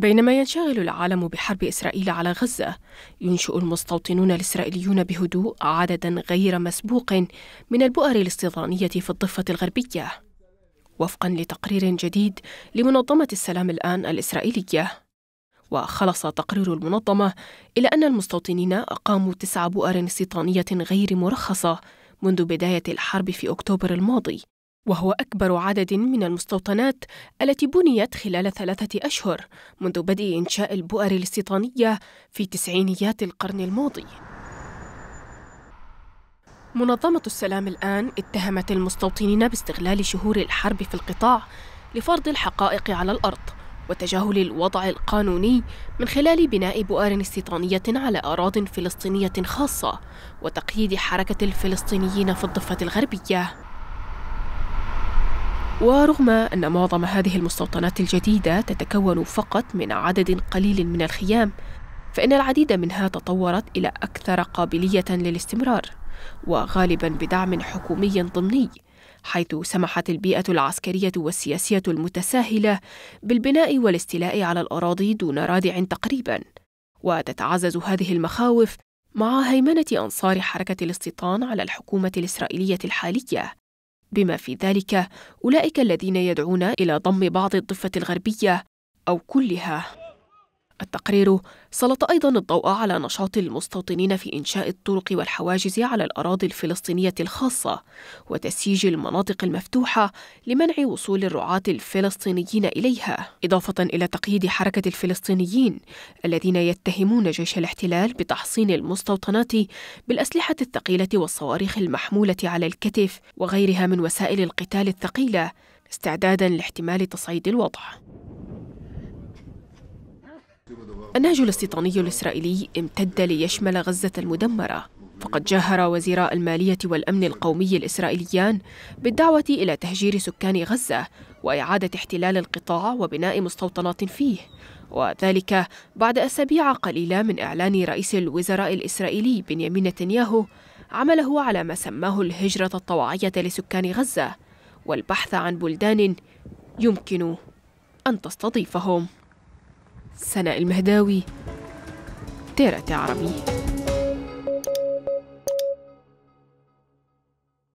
بينما ينشغل العالم بحرب إسرائيل على غزة، ينشئ المستوطنون الإسرائيليون بهدوء عددا غير مسبوق من البؤر الاستيطانية في الضفة الغربية. وفقا لتقرير جديد لمنظمة السلام الآن الإسرائيلية، وخلص تقرير المنظمة إلى أن المستوطنين أقاموا تسع بؤر استيطانية غير مرخصة منذ بداية الحرب في أكتوبر الماضي، وهو أكبر عدد من المستوطنات التي بنيت خلال ثلاثة أشهر منذ بدء إنشاء البؤر الاستيطانية في تسعينيات القرن الماضي. منظمة السلام الآن اتهمت المستوطنين باستغلال شهور الحرب في القطاع لفرض الحقائق على الأرض وتجاهل الوضع القانوني من خلال بناء بؤر استيطانية على أراضٍ فلسطينية خاصة وتقييد حركة الفلسطينيين في الضفة الغربية. ورغم أن معظم هذه المستوطنات الجديدة تتكون فقط من عدد قليل من الخيام فإن العديد منها تطورت إلى أكثر قابلية للاستمرار وغالبا بدعم حكومي ضمني حيث سمحت البيئة العسكرية والسياسية المتساهلة بالبناء والاستيلاء على الأراضي دون رادع تقريبا وتتعزز هذه المخاوف مع هيمنة أنصار حركة الاستيطان على الحكومة الإسرائيلية الحالية بما في ذلك أولئك الذين يدعون إلى ضم بعض الضفة الغربية أو كلها التقرير سلط أيضا الضوء على نشاط المستوطنين في إنشاء الطرق والحواجز على الأراضي الفلسطينية الخاصة وتسييج المناطق المفتوحة لمنع وصول الرعاة الفلسطينيين إليها، إضافة إلى تقييد حركة الفلسطينيين الذين يتهمون جيش الاحتلال بتحصين المستوطنات بالأسلحة الثقيلة والصواريخ المحمولة على الكتف وغيرها من وسائل القتال الثقيلة استعدادا لاحتمال تصعيد الوضع. النهج الاستيطاني الإسرائيلي امتد ليشمل غزة المدمرة فقد جاهر وزيرا المالية والأمن القومي الإسرائيليان بالدعوة إلى تهجير سكان غزة وإعادة احتلال القطاع وبناء مستوطنات فيه وذلك بعد أسابيع قليلة من إعلان رئيس الوزراء الإسرائيلي بنيامين نتنياهو عمله على ما سماه الهجرة الطوعية لسكان غزة والبحث عن بلدان يمكن أن تستضيفهم سناء المهداوي تيرة عربي